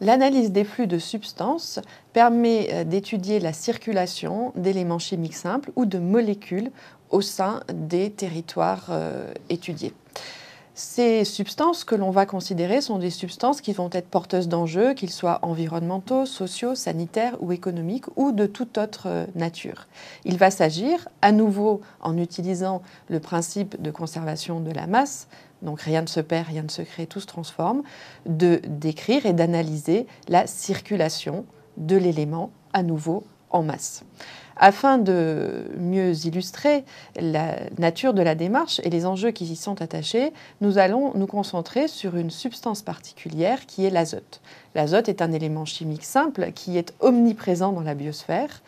L'analyse des flux de substances permet euh, d'étudier la circulation d'éléments chimiques simples ou de molécules au sein des territoires euh, étudiés. Ces substances que l'on va considérer sont des substances qui vont être porteuses d'enjeux, qu'ils soient environnementaux, sociaux, sanitaires ou économiques ou de toute autre euh, nature. Il va s'agir, à nouveau en utilisant le principe de conservation de la masse, donc rien ne se perd, rien ne se crée, tout se transforme, de décrire et d'analyser la circulation de l'élément à nouveau masse. Afin de mieux illustrer la nature de la démarche et les enjeux qui y sont attachés, nous allons nous concentrer sur une substance particulière qui est l'azote. L'azote est un élément chimique simple qui est omniprésent dans la biosphère.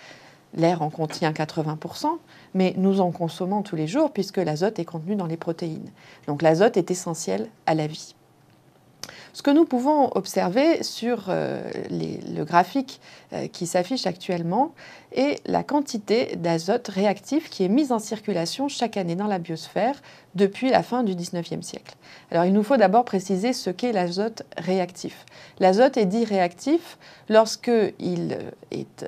L'air en contient 80%, mais nous en consommons tous les jours puisque l'azote est contenu dans les protéines. Donc l'azote est essentiel à la vie. Ce que nous pouvons observer sur euh, le graphique euh, qui s'affiche actuellement est la quantité d'azote réactif qui est mise en circulation chaque année dans la biosphère depuis la fin du 19e siècle. Alors il nous faut d'abord préciser ce qu'est l'azote réactif. L'azote est dit réactif lorsqu'il euh, est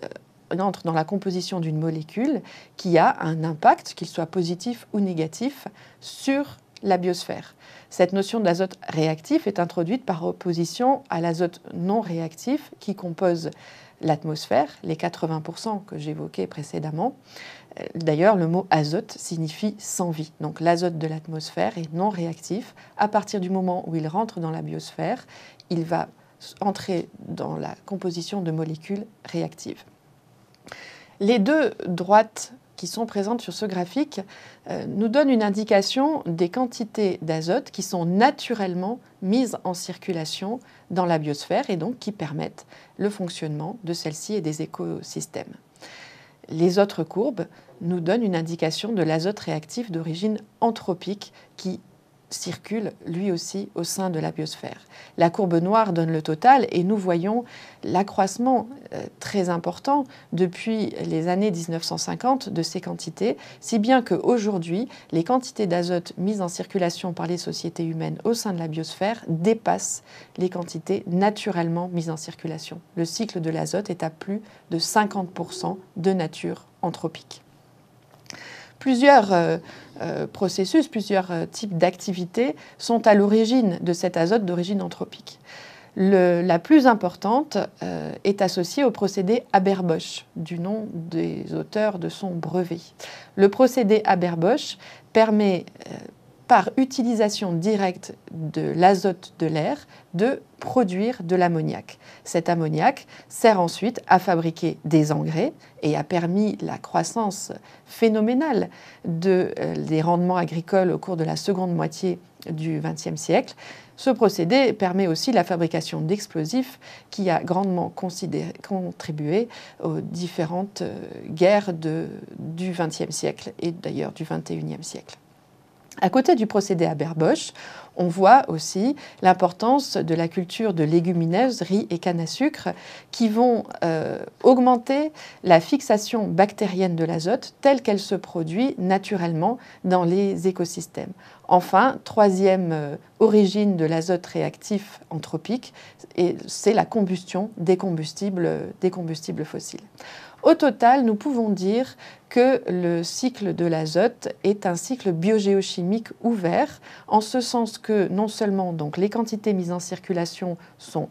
entre dans la composition d'une molécule qui a un impact, qu'il soit positif ou négatif, sur la biosphère. Cette notion d'azote réactif est introduite par opposition à l'azote non réactif qui compose l'atmosphère, les 80% que j'évoquais précédemment. Euh, d'ailleurs, le mot azote signifie sans vie. Donc l'azote de l'atmosphère est non réactif. À partir du moment où il rentre dans la biosphère, il va entrer dans la composition de molécules réactives. Les deux droites qui sont présentes sur ce graphique euh, nous donnent une indication des quantités d'azote qui sont naturellement mises en circulation dans la biosphère et donc qui permettent le fonctionnement de celle-ci et des écosystèmes. Les autres courbes nous donnent une indication de l'azote réactif d'origine anthropique qui circule lui aussi au sein de la biosphère. La courbe noire donne le total et nous voyons l'accroissement euh, très important depuis les années 1950 de ces quantités, si bien qu'aujourd'hui, les quantités d'azote mises en circulation par les sociétés humaines au sein de la biosphère dépassent les quantités naturellement mises en circulation. Le cycle de l'azote est à plus de 50% de nature anthropique plusieurs euh, euh, processus, plusieurs euh, types d'activités sont à l'origine de cet azote d'origine anthropique. la plus importante est associée au procédé haber du nom des auteurs de son brevet. Le procédé haber permet par utilisation directe de l'azote de l'air de produire de l'ammoniac. Cet ammoniac sert ensuite à fabriquer des engrais et a permis la croissance phénoménale euh, des rendements agricoles au cours de la seconde moitié du XXe siècle. Ce procédé permet aussi la fabrication d'explosifs qui a grandement contribué aux différentes euh, guerres du XXe siècle et d'ailleurs du XXIe siècle. À côté du procédé haber on voit aussi l'importance de la culture de légumineuses, riz et canne à sucre, qui vont euh, augmenter la fixation bactérienne de l'azote telle qu'elle se produit naturellement dans les écosystèmes. Enfin, troisième euh, origine de l'azote réactif anthropique, c'est la combustion euh, des combustibles, fossiles. Au total, nous pouvons dire que le cycle de l'azote est un cycle biogéochimique ouvert, en ce sens que non seulement donc, les quantités mises en circulation sont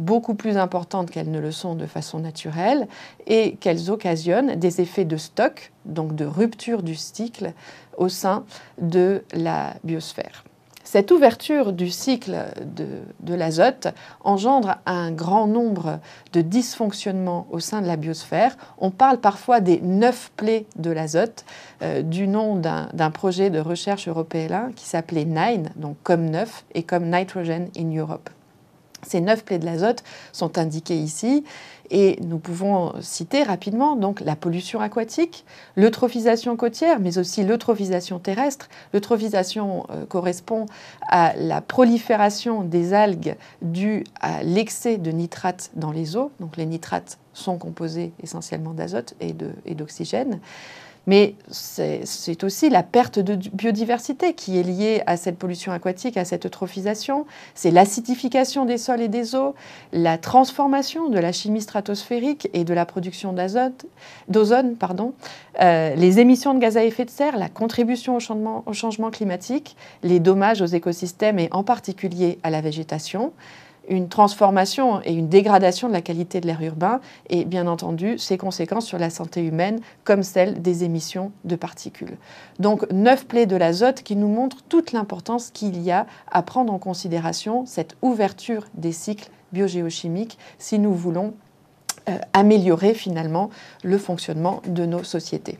beaucoup plus importantes qu'elles ne le sont de façon naturelle et qu'elles occasionnent des effets de stock, donc de rupture du cycle au sein de la biosphère. Cette ouverture du cycle de, l'azote engendre un grand nombre de dysfonctionnements au sein de la biosphère. On parle parfois des neuf plaies de l'azote, euh, du nom d'un projet de recherche européen qui s'appelait NINE, donc comme neuf, et comme Nitrogen in Europe. Ces neuf plaies de l'azote sont indiquées ici et nous pouvons citer rapidement donc la pollution aquatique, l'eutrophisation côtière, mais aussi l'eutrophisation terrestre. L'eutrophisation euh, correspond à la prolifération des algues due à l'excès de nitrates dans les eaux. Donc les nitrates sont composés essentiellement d'azote et d'oxygène. Mais c'est aussi la perte de biodiversité qui est liée à cette pollution aquatique, à cette eutrophisation. C'est l'acidification des sols et des eaux, la transformation de la chimie stratosphérique et de la production d'ozone, euh, les émissions de gaz à effet de serre, la contribution au changement climatique, les dommages aux écosystèmes et en particulier à la végétation une transformation et une dégradation de la qualité de l'air urbain et bien entendu ses conséquences sur la santé humaine comme celle des émissions de particules. Donc neuf plaies de l'azote qui nous montrent toute l'importance qu'il y a à prendre en considération cette ouverture des cycles biogéochimiques si nous voulons euh, améliorer finalement le fonctionnement de nos sociétés.